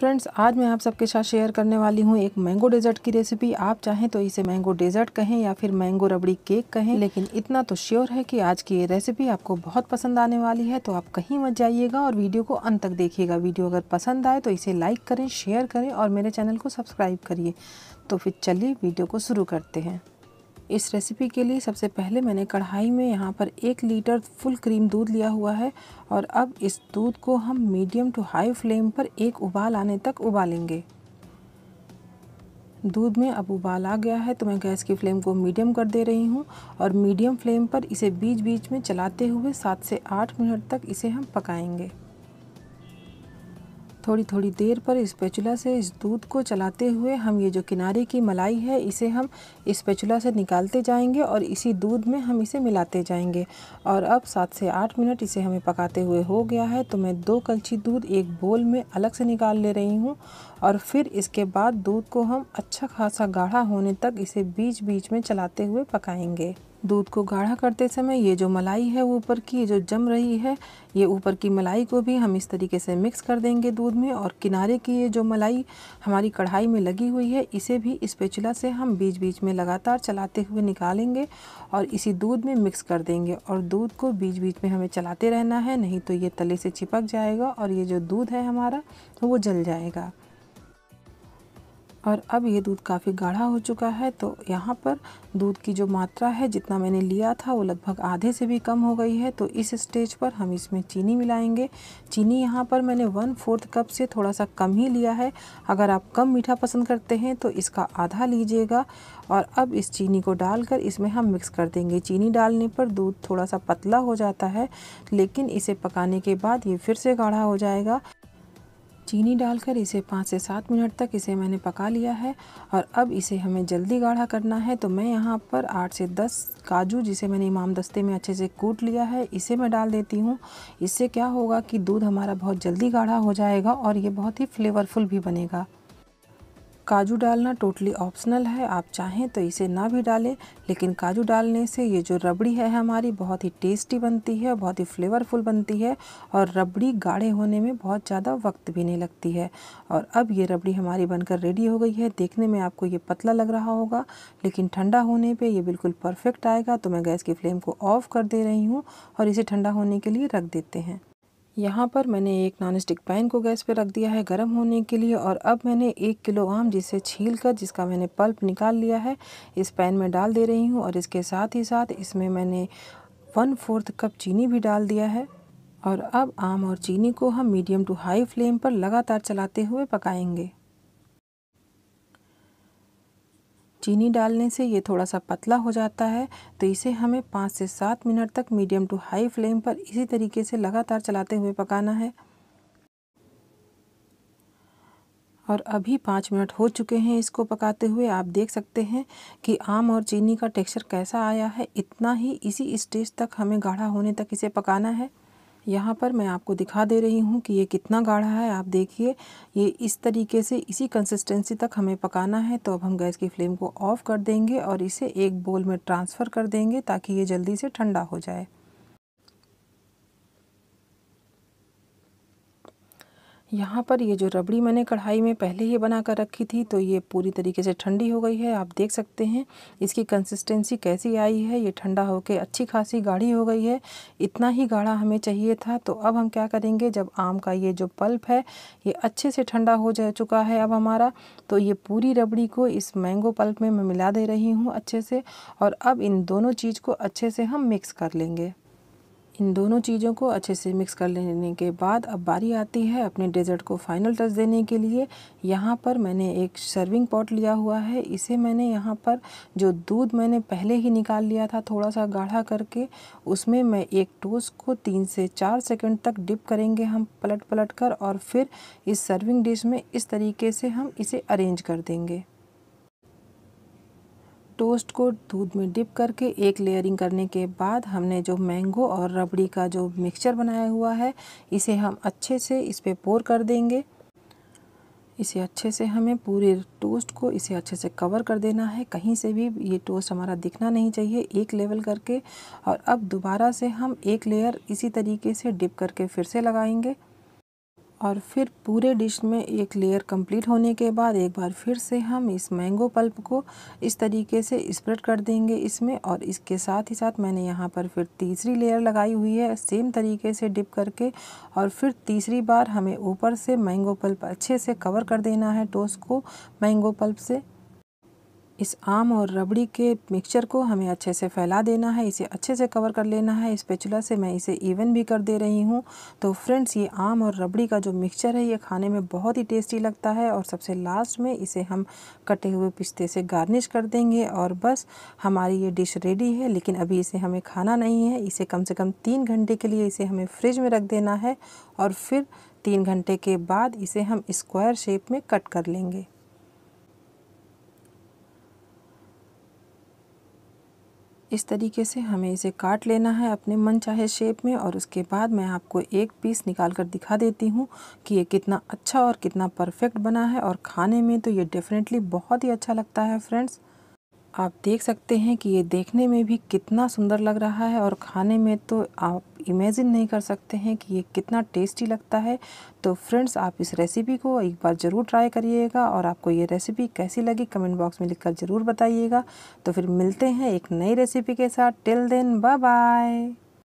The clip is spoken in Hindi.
फ्रेंड्स आज मैं आप सबके साथ शेयर करने वाली हूँ एक मैंगो डेजर्ट की रेसिपी आप चाहें तो इसे मैंगो डेजर्ट कहें या फिर मैंगो रबड़ी केक कहें लेकिन इतना तो श्योर है कि आज की ये रेसिपी आपको बहुत पसंद आने वाली है तो आप कहीं मत जाइएगा और वीडियो को अंत तक देखिएगा वीडियो अगर पसंद आए तो इसे लाइक करें शेयर करें और मेरे चैनल को सब्सक्राइब करिए तो फिर चलिए वीडियो को शुरू करते हैं इस रेसिपी के लिए सबसे पहले मैंने कढ़ाई में यहाँ पर एक लीटर फुल क्रीम दूध लिया हुआ है और अब इस दूध को हम मीडियम टू हाई फ्लेम पर एक उबाल आने तक उबालेंगे दूध में अब उबाल आ गया है तो मैं गैस की फ्लेम को मीडियम कर दे रही हूँ और मीडियम फ्लेम पर इसे बीच बीच में चलाते हुए सात से आठ मिनट तक इसे हम पकाएंगे थोड़ी थोड़ी देर पर स्पैचुला से इस दूध को चलाते हुए हम ये जो किनारे की मलाई है इसे हम स्पैचुला से निकालते जाएंगे और इसी दूध में हम इसे मिलाते जाएंगे और अब सात से आठ मिनट इसे हमें पकाते हुए हो गया है तो मैं दो कलछी दूध एक बोल में अलग से निकाल ले रही हूँ और फिर इसके बाद दूध को हम अच्छा खासा गाढ़ा होने तक इसे बीच बीच में चलाते हुए पकाएँगे दूध को गाढ़ा करते समय ये जो मलाई है वो ऊपर की जो जम रही है ये ऊपर की मलाई को भी हम इस तरीके से मिक्स कर देंगे दूध में और किनारे की ये जो मलाई हमारी कढ़ाई में लगी हुई है इसे भी इस स्पेचुला से हम बीच बीच में लगातार चलाते हुए निकालेंगे और इसी दूध में मिक्स कर देंगे और दूध को बीच बीच में हमें चलाते रहना है नहीं तो ये तले से चिपक जाएगा और ये जो दूध है हमारा वो जल जाएगा और अब ये दूध काफ़ी गाढ़ा हो चुका है तो यहाँ पर दूध की जो मात्रा है जितना मैंने लिया था वो लगभग आधे से भी कम हो गई है तो इस स्टेज पर हम इसमें चीनी मिलाएंगे चीनी यहाँ पर मैंने वन फोर्थ कप से थोड़ा सा कम ही लिया है अगर आप कम मीठा पसंद करते हैं तो इसका आधा लीजिएगा और अब इस चीनी को डालकर इसमें हम मिक्स कर देंगे चीनी डालने पर दूध थोड़ा सा पतला हो जाता है लेकिन इसे पकाने के बाद ये फिर से गाढ़ा हो जाएगा चीनी डालकर इसे पाँच से सात मिनट तक इसे मैंने पका लिया है और अब इसे हमें जल्दी गाढ़ा करना है तो मैं यहाँ पर आठ से दस काजू जिसे मैंने इमाम दस्ते में अच्छे से कूट लिया है इसे मैं डाल देती हूँ इससे क्या होगा कि दूध हमारा बहुत जल्दी गाढ़ा हो जाएगा और ये बहुत ही फ्लेवरफुल भी बनेगा काजू डालना टोटली ऑप्शनल है आप चाहें तो इसे ना भी डालें लेकिन काजू डालने से ये जो रबड़ी है हमारी बहुत ही टेस्टी बनती है बहुत ही फ्लेवरफुल बनती है और रबड़ी गाढ़े होने में बहुत ज़्यादा वक्त भी नहीं लगती है और अब ये रबड़ी हमारी बनकर रेडी हो गई है देखने में आपको ये पतला लग रहा होगा लेकिन ठंडा होने पर यह बिल्कुल परफेक्ट आएगा तो मैं गैस की फ्लेम को ऑफ़ कर दे रही हूँ और इसे ठंडा होने के लिए रख देते हैं यहाँ पर मैंने एक नॉन स्टिक पैन को गैस पे रख दिया है गर्म होने के लिए और अब मैंने एक किलो आम जिसे छील कर जिसका मैंने पल्प निकाल लिया है इस पैन में डाल दे रही हूँ और इसके साथ ही साथ इसमें मैंने वन फोर्थ कप चीनी भी डाल दिया है और अब आम और चीनी को हम मीडियम टू हाई फ्लेम पर लगातार चलाते हुए पकाएंगे चीनी डालने से ये थोड़ा सा पतला हो जाता है तो इसे हमें पाँच से सात मिनट तक मीडियम टू हाई फ्लेम पर इसी तरीके से लगातार चलाते हुए पकाना है और अभी पाँच मिनट हो चुके हैं इसको पकाते हुए आप देख सकते हैं कि आम और चीनी का टेक्सचर कैसा आया है इतना ही इसी स्टेज तक हमें गाढ़ा होने तक इसे पकाना है यहाँ पर मैं आपको दिखा दे रही हूँ कि ये कितना गाढ़ा है आप देखिए ये इस तरीके से इसी कंसिस्टेंसी तक हमें पकाना है तो अब हम गैस की फ्लेम को ऑफ़ कर देंगे और इसे एक बोल में ट्रांसफ़र कर देंगे ताकि ये जल्दी से ठंडा हो जाए यहाँ पर ये जो रबड़ी मैंने कढ़ाई में पहले ही बना कर रखी थी तो ये पूरी तरीके से ठंडी हो गई है आप देख सकते हैं इसकी कंसिस्टेंसी कैसी आई है ये ठंडा होकर अच्छी खासी गाढ़ी हो गई है इतना ही गाढ़ा हमें चाहिए था तो अब हम क्या करेंगे जब आम का ये जो पल्प है ये अच्छे से ठंडा हो जा चुका है अब हमारा तो ये पूरी रबड़ी को इस मैंगो पल्प में मैं मिला दे रही हूँ अच्छे से और अब इन दोनों चीज़ को अच्छे से हम मिक्स कर लेंगे इन दोनों चीज़ों को अच्छे से मिक्स कर लेने के बाद अब बारी आती है अपने डेजर्ट को फाइनल टच देने के लिए यहाँ पर मैंने एक सर्विंग पॉट लिया हुआ है इसे मैंने यहाँ पर जो दूध मैंने पहले ही निकाल लिया था थोड़ा सा गाढ़ा करके उसमें मैं एक टोस्ट को तीन से चार सेकंड तक डिप करेंगे हम पलट पलट कर और फिर इस सर्विंग डिश में इस तरीके से हम इसे अरेंज कर देंगे टोस्ट को दूध में डिप करके एक लेयरिंग करने के बाद हमने जो मैंगो और रबड़ी का जो मिक्सचर बनाया हुआ है इसे हम अच्छे से इस पर पोर कर देंगे इसे अच्छे से हमें पूरे टोस्ट को इसे अच्छे से कवर कर देना है कहीं से भी ये टोस्ट हमारा दिखना नहीं चाहिए एक लेवल करके और अब दोबारा से हम एक लेयर इसी तरीके से डिप करके फिर से लगाएंगे और फिर पूरे डिश में एक लेयर कंप्लीट होने के बाद एक बार फिर से हम इस मैंगो पल्प को इस तरीके से स्प्रेड कर देंगे इसमें और इसके साथ ही साथ मैंने यहाँ पर फिर तीसरी लेयर लगाई हुई है सेम तरीके से डिप करके और फिर तीसरी बार हमें ऊपर से मैंगो पल्प अच्छे से कवर कर देना है टोस्ट को मैंगो पल्प से इस आम और रबड़ी के मिक्सचर को हमें अच्छे से फैला देना है इसे अच्छे से कवर कर लेना है इस पेचुला से मैं इसे इवन भी कर दे रही हूँ तो फ्रेंड्स ये आम और रबड़ी का जो मिक्सचर है ये खाने में बहुत ही टेस्टी लगता है और सबसे लास्ट में इसे हम कटे हुए पिस्ते से गार्निश कर देंगे और बस हमारी ये डिश रेडी है लेकिन अभी इसे हमें खाना नहीं है इसे कम से कम तीन घंटे के लिए इसे हमें फ्रिज में रख देना है और फिर तीन घंटे के बाद इसे हम स्क्वायर शेप में कट कर लेंगे इस तरीके से हमें इसे काट लेना है अपने मन चाहे शेप में और उसके बाद मैं आपको एक पीस निकाल कर दिखा देती हूँ कि ये कितना अच्छा और कितना परफेक्ट बना है और खाने में तो ये डेफ़िनेटली बहुत ही अच्छा लगता है फ्रेंड्स आप देख सकते हैं कि ये देखने में भी कितना सुंदर लग रहा है और खाने में तो आप इमेजिन नहीं कर सकते हैं कि ये कितना टेस्टी लगता है तो फ्रेंड्स आप इस रेसिपी को एक बार ज़रूर ट्राई करिएगा और आपको ये रेसिपी कैसी लगी कमेंट बॉक्स में लिखकर ज़रूर बताइएगा तो फिर मिलते हैं एक नई रेसिपी के साथ टिल देन बाय बाय